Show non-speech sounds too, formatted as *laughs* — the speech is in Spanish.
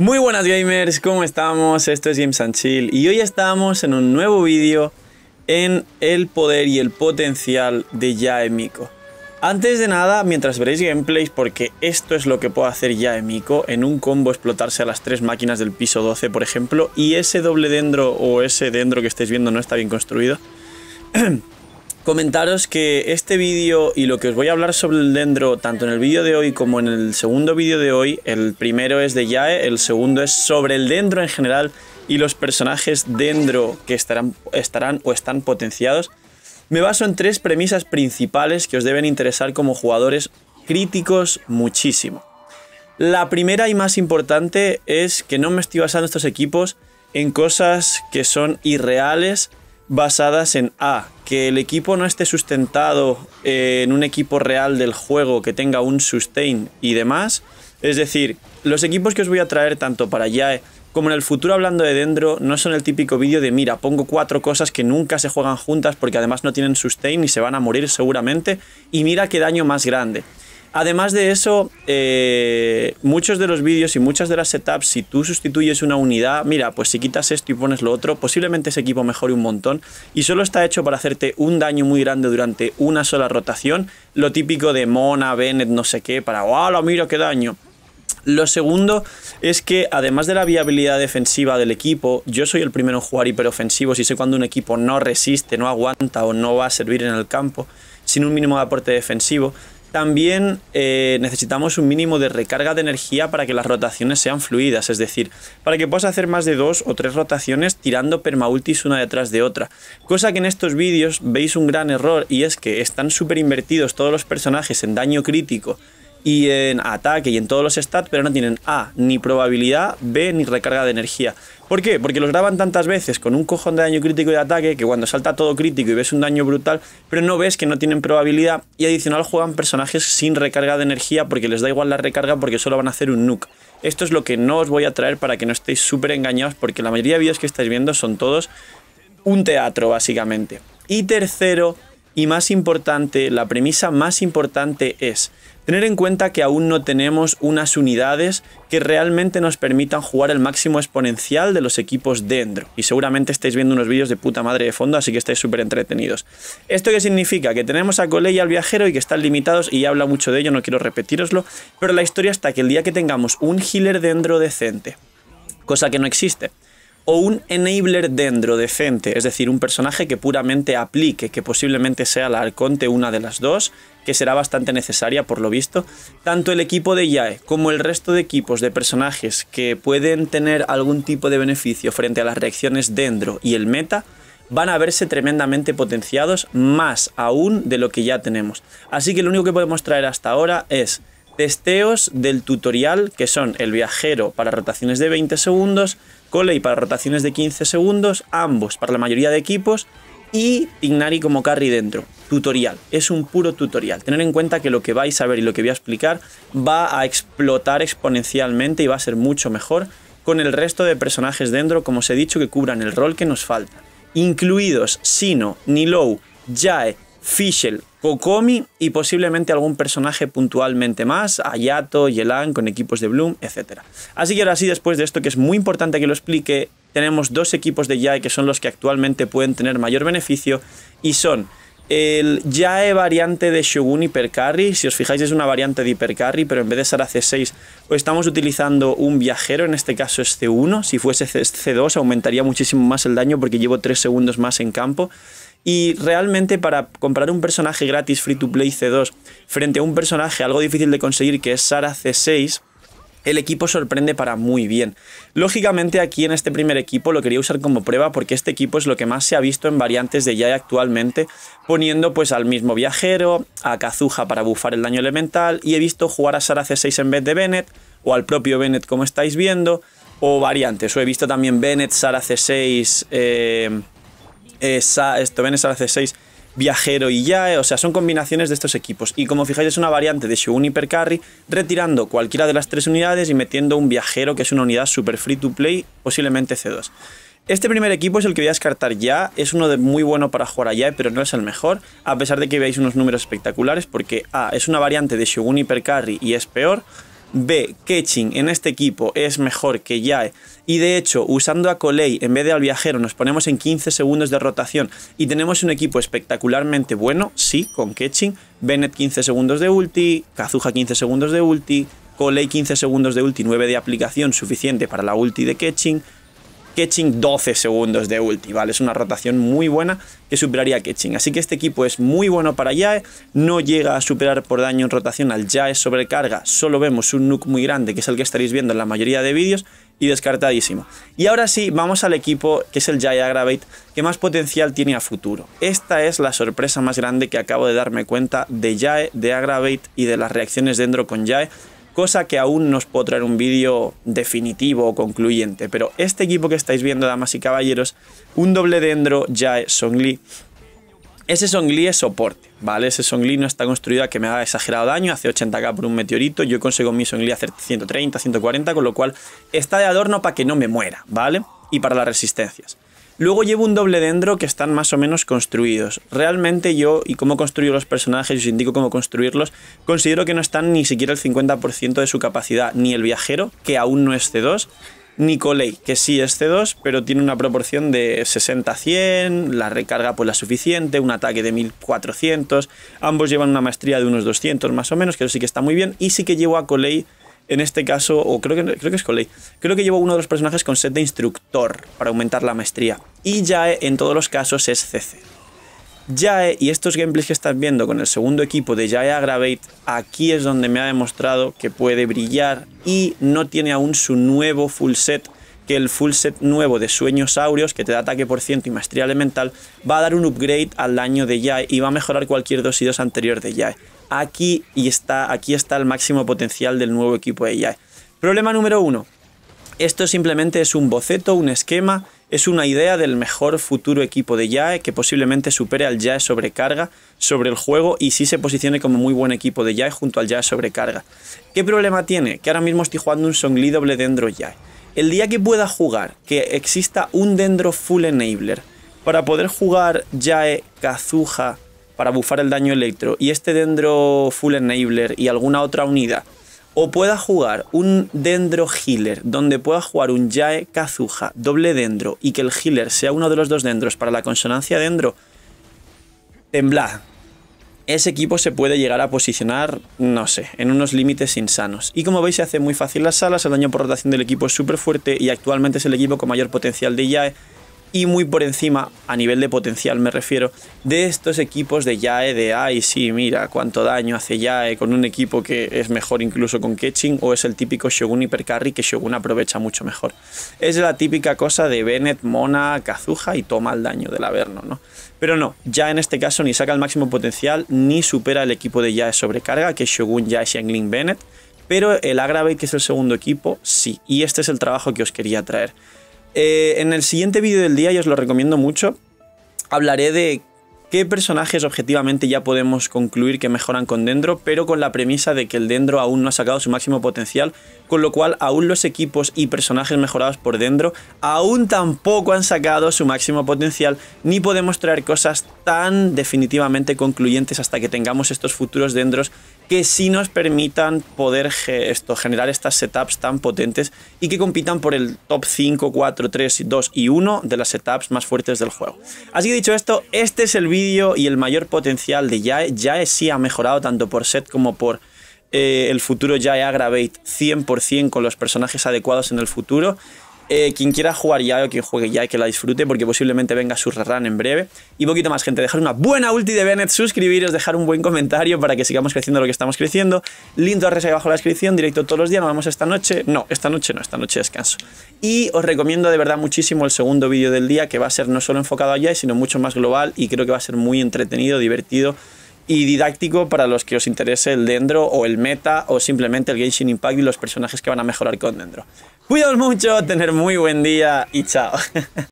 Muy buenas gamers, ¿cómo estamos? Esto es Games and Chill y hoy estamos en un nuevo vídeo en el poder y el potencial de Yaemiko. Antes de nada, mientras veréis gameplays, porque esto es lo que puede hacer Yaemiko en un combo explotarse a las tres máquinas del piso 12, por ejemplo, y ese doble dendro o ese dendro que estáis viendo no está bien construido, *clears throat* comentaros que este vídeo y lo que os voy a hablar sobre el dendro, tanto en el vídeo de hoy como en el segundo vídeo de hoy, el primero es de Yae, el segundo es sobre el dendro en general y los personajes dendro que estarán, estarán o están potenciados, me baso en tres premisas principales que os deben interesar como jugadores críticos muchísimo. La primera y más importante es que no me estoy basando estos equipos en cosas que son irreales basadas en A, que el equipo no esté sustentado eh, en un equipo real del juego, que tenga un sustain y demás. Es decir, los equipos que os voy a traer tanto para Yae eh, como en el futuro hablando de Dendro, no son el típico vídeo de mira, pongo cuatro cosas que nunca se juegan juntas porque además no tienen sustain y se van a morir seguramente y mira qué daño más grande. Además de eso, eh, muchos de los vídeos y muchas de las setups, si tú sustituyes una unidad, mira, pues si quitas esto y pones lo otro, posiblemente ese equipo mejore un montón y solo está hecho para hacerte un daño muy grande durante una sola rotación, lo típico de Mona, Bennett, no sé qué, para, Lo mira qué daño! Lo segundo es que además de la viabilidad defensiva del equipo, yo soy el primero en jugar hiperofensivo, si sé cuando un equipo no resiste, no aguanta o no va a servir en el campo sin un mínimo de aporte defensivo. También eh, necesitamos un mínimo de recarga de energía para que las rotaciones sean fluidas, es decir, para que puedas hacer más de dos o tres rotaciones tirando permaultis una detrás de otra. Cosa que en estos vídeos veis un gran error y es que están súper invertidos todos los personajes en daño crítico y en ataque y en todos los stats, pero no tienen A, ni probabilidad, B, ni recarga de energía. ¿Por qué? Porque los graban tantas veces con un cojón de daño crítico y de ataque que cuando salta todo crítico y ves un daño brutal, pero no ves que no tienen probabilidad y adicional juegan personajes sin recarga de energía porque les da igual la recarga porque solo van a hacer un nuke. Esto es lo que no os voy a traer para que no estéis súper engañados porque la mayoría de vídeos que estáis viendo son todos un teatro básicamente. Y tercero y más importante, la premisa más importante es Tener en cuenta que aún no tenemos unas unidades que realmente nos permitan jugar el máximo exponencial de los equipos dentro. Y seguramente estáis viendo unos vídeos de puta madre de fondo, así que estáis súper entretenidos. ¿Esto qué significa? Que tenemos a Cole y al viajero y que están limitados, y ya habla mucho de ello, no quiero repetiroslo, pero la historia está que el día que tengamos un healer dentro decente, cosa que no existe, o un enabler dentro de es decir, un personaje que puramente aplique, que posiblemente sea la Arconte una de las dos, que será bastante necesaria por lo visto. Tanto el equipo de Yae como el resto de equipos de personajes que pueden tener algún tipo de beneficio frente a las reacciones dentro y el meta, van a verse tremendamente potenciados más aún de lo que ya tenemos. Así que lo único que podemos traer hasta ahora es testeos del tutorial que son el viajero para rotaciones de 20 segundos, Coley para rotaciones de 15 segundos, ambos para la mayoría de equipos y ignari como carry dentro. Tutorial, es un puro tutorial. Tener en cuenta que lo que vais a ver y lo que voy a explicar va a explotar exponencialmente y va a ser mucho mejor con el resto de personajes dentro, como os he dicho, que cubran el rol que nos falta. Incluidos Sino, Nilou, Jae, Fischel, Kokomi y posiblemente algún personaje puntualmente más, Ayato, Yelan con equipos de Bloom, etc. Así que ahora sí, después de esto que es muy importante que lo explique, tenemos dos equipos de YAE que son los que actualmente pueden tener mayor beneficio y son el Yae variante de Shogun Hipercarry, si os fijáis es una variante de Hipercarry, pero en vez de ser a C6 estamos utilizando un viajero, en este caso es C1, si fuese C2 aumentaría muchísimo más el daño porque llevo 3 segundos más en campo. Y realmente para comprar un personaje gratis free to play C2 frente a un personaje algo difícil de conseguir que es Sara C6, el equipo sorprende para muy bien. Lógicamente aquí en este primer equipo lo quería usar como prueba porque este equipo es lo que más se ha visto en variantes de Jai actualmente, poniendo pues al mismo viajero, a Kazuha para bufar el daño elemental y he visto jugar a Sara C6 en vez de Bennett o al propio Bennett como estáis viendo o variantes, o he visto también Bennett, Sara C6 esto, ven la c 6 Viajero y Yae, eh, o sea, son combinaciones de estos equipos. Y como fijáis, es una variante de Shogun Hypercarry, retirando cualquiera de las tres unidades y metiendo un viajero que es una unidad super free to play, posiblemente C2. Este primer equipo es el que voy a descartar ya, es uno de muy bueno para jugar a Yae, eh, pero no es el mejor, a pesar de que veáis unos números espectaculares, porque A, ah, es una variante de Shogun Hypercarry y es peor. B. Ketching en este equipo es mejor que Yae. Y de hecho, usando a Coley en vez de al viajero, nos ponemos en 15 segundos de rotación y tenemos un equipo espectacularmente bueno, sí, con Ketching. Bennett 15 segundos de ulti, Kazuha 15 segundos de ulti, Coley 15 segundos de ulti, 9 de aplicación, suficiente para la ulti de Ketching. Ketching 12 segundos de ulti, ¿vale? Es una rotación muy buena que superaría a Ketching. Así que este equipo es muy bueno para yae, no llega a superar por daño en rotación al Jae sobrecarga, solo vemos un nuke muy grande, que es el que estaréis viendo en la mayoría de vídeos, y descartadísimo. Y ahora sí, vamos al equipo que es el yae Aggravate, que más potencial tiene a futuro. Esta es la sorpresa más grande que acabo de darme cuenta de yae, de Aggravate y de las reacciones dentro con Jae cosa que aún no os puedo traer un vídeo definitivo o concluyente, pero este equipo que estáis viendo, damas y caballeros, un doble dendro es Songli. Ese Songli es soporte, ¿vale? Ese Songli no está construido a que me haga exagerado daño, hace 80k por un meteorito, yo consigo mi Songli hacer 130, 140, con lo cual está de adorno para que no me muera, ¿vale? Y para las resistencias. Luego llevo un doble dendro que están más o menos construidos. Realmente yo, y cómo construyo los personajes, y os indico cómo construirlos, considero que no están ni siquiera el 50% de su capacidad, ni el viajero, que aún no es C2, ni Coley que sí es C2, pero tiene una proporción de 60-100, la recarga pues la suficiente, un ataque de 1400, ambos llevan una maestría de unos 200 más o menos, que eso sí que está muy bien, y sí que llevo a Coley en este caso, o creo que, creo que es creo que llevo uno de los personajes con set de instructor para aumentar la maestría. Y Jae en todos los casos es CC. Jae y estos gameplays que estás viendo con el segundo equipo de Jae Aggravate, aquí es donde me ha demostrado que puede brillar y no tiene aún su nuevo full set que el full set nuevo de Sueños Aureos, que te da ataque por ciento y maestría elemental, va a dar un upgrade al daño de Jae y va a mejorar cualquier dos anterior de Jae aquí y está, aquí está el máximo potencial del nuevo equipo de Yae. Problema número uno. Esto simplemente es un boceto, un esquema, es una idea del mejor futuro equipo de YAE que posiblemente supere al YAE sobrecarga sobre el juego y sí se posicione como muy buen equipo de YAE junto al YAE sobrecarga. ¿Qué problema tiene? Que ahora mismo estoy jugando un Songli doble Dendro YAE. El día que pueda jugar, que exista un Dendro Full Enabler para poder jugar YAE, Kazuha, para bufar el daño electro y este dendro full enabler y alguna otra unidad. O pueda jugar un dendro healer, donde pueda jugar un Yae Kazuja doble dendro, y que el healer sea uno de los dos dendros para la consonancia dendro, temblad. Ese equipo se puede llegar a posicionar, no sé, en unos límites insanos. Y como veis se hace muy fácil las salas, el daño por rotación del equipo es súper fuerte y actualmente es el equipo con mayor potencial de Yae, y muy por encima, a nivel de potencial me refiero, de estos equipos de Yae, de ay, sí, mira cuánto daño hace Yae con un equipo que es mejor incluso con Ketching, o es el típico Shogun Hipercarry que Shogun aprovecha mucho mejor. Es la típica cosa de Bennett, Mona, Kazuha y toma el daño del Averno, ¿no? Pero no, ya en este caso ni saca el máximo potencial ni supera el equipo de Yae sobrecarga, que es Shogun, Yae, Shangling, Bennett, pero el Aggravate, que es el segundo equipo, sí, y este es el trabajo que os quería traer. Eh, en el siguiente vídeo del día, y os lo recomiendo mucho, hablaré de qué personajes objetivamente ya podemos concluir que mejoran con Dendro, pero con la premisa de que el Dendro aún no ha sacado su máximo potencial, con lo cual aún los equipos y personajes mejorados por Dendro aún tampoco han sacado su máximo potencial, ni podemos traer cosas tan definitivamente concluyentes hasta que tengamos estos futuros Dendros que sí nos permitan poder esto, generar estas setups tan potentes y que compitan por el top 5, 4, 3, 2 y 1 de las setups más fuertes del juego. Así que dicho esto, este es el vídeo y el mayor potencial de Yae. Yae sí ha mejorado tanto por set como por eh, el futuro Yae Aggravate 100% con los personajes adecuados en el futuro. Eh, quien quiera jugar ya o quien juegue ya, que la disfrute, porque posiblemente venga su rerun en breve. Y poquito más, gente. Dejar una buena ulti de Bennett, suscribiros, dejar un buen comentario para que sigamos creciendo lo que estamos creciendo. Lindo arres ahí abajo en la descripción, directo todos los días. Nos vemos esta noche. No, esta noche no, esta noche descanso. Y os recomiendo de verdad muchísimo el segundo vídeo del día, que va a ser no solo enfocado a sino mucho más global y creo que va a ser muy entretenido, divertido y didáctico para los que os interese el Dendro o el meta o simplemente el Genshin Impact y los personajes que van a mejorar con Dendro. Cuidaos mucho, tener muy buen día y chao. *laughs*